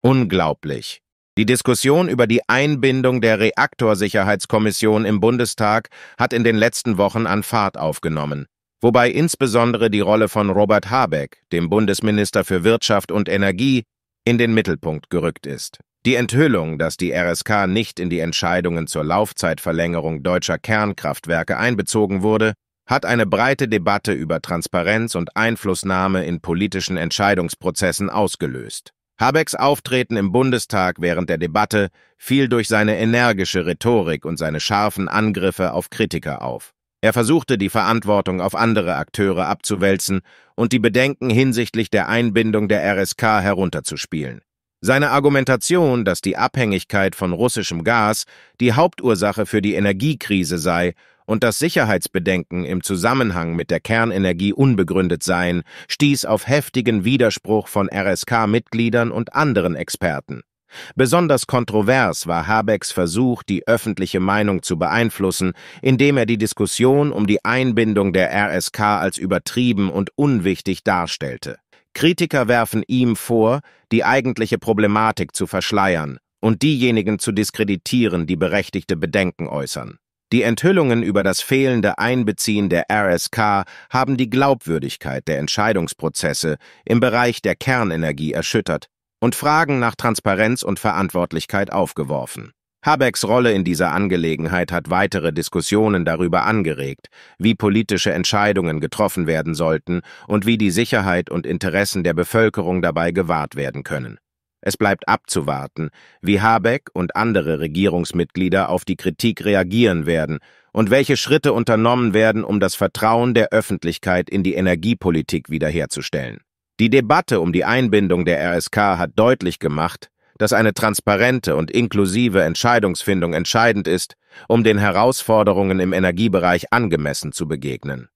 Unglaublich. Die Diskussion über die Einbindung der Reaktorsicherheitskommission im Bundestag hat in den letzten Wochen an Fahrt aufgenommen, wobei insbesondere die Rolle von Robert Habeck, dem Bundesminister für Wirtschaft und Energie, in den Mittelpunkt gerückt ist. Die Enthüllung, dass die RSK nicht in die Entscheidungen zur Laufzeitverlängerung deutscher Kernkraftwerke einbezogen wurde, hat eine breite Debatte über Transparenz und Einflussnahme in politischen Entscheidungsprozessen ausgelöst. Habecks Auftreten im Bundestag während der Debatte fiel durch seine energische Rhetorik und seine scharfen Angriffe auf Kritiker auf. Er versuchte, die Verantwortung auf andere Akteure abzuwälzen und die Bedenken hinsichtlich der Einbindung der RSK herunterzuspielen. Seine Argumentation, dass die Abhängigkeit von russischem Gas die Hauptursache für die Energiekrise sei und dass Sicherheitsbedenken im Zusammenhang mit der Kernenergie unbegründet seien, stieß auf heftigen Widerspruch von RSK-Mitgliedern und anderen Experten. Besonders kontrovers war Habecks Versuch, die öffentliche Meinung zu beeinflussen, indem er die Diskussion um die Einbindung der RSK als übertrieben und unwichtig darstellte. Kritiker werfen ihm vor, die eigentliche Problematik zu verschleiern und diejenigen zu diskreditieren, die berechtigte Bedenken äußern. Die Enthüllungen über das fehlende Einbeziehen der RSK haben die Glaubwürdigkeit der Entscheidungsprozesse im Bereich der Kernenergie erschüttert und Fragen nach Transparenz und Verantwortlichkeit aufgeworfen. Habecks Rolle in dieser Angelegenheit hat weitere Diskussionen darüber angeregt, wie politische Entscheidungen getroffen werden sollten und wie die Sicherheit und Interessen der Bevölkerung dabei gewahrt werden können. Es bleibt abzuwarten, wie Habeck und andere Regierungsmitglieder auf die Kritik reagieren werden und welche Schritte unternommen werden, um das Vertrauen der Öffentlichkeit in die Energiepolitik wiederherzustellen. Die Debatte um die Einbindung der RSK hat deutlich gemacht, dass eine transparente und inklusive Entscheidungsfindung entscheidend ist, um den Herausforderungen im Energiebereich angemessen zu begegnen.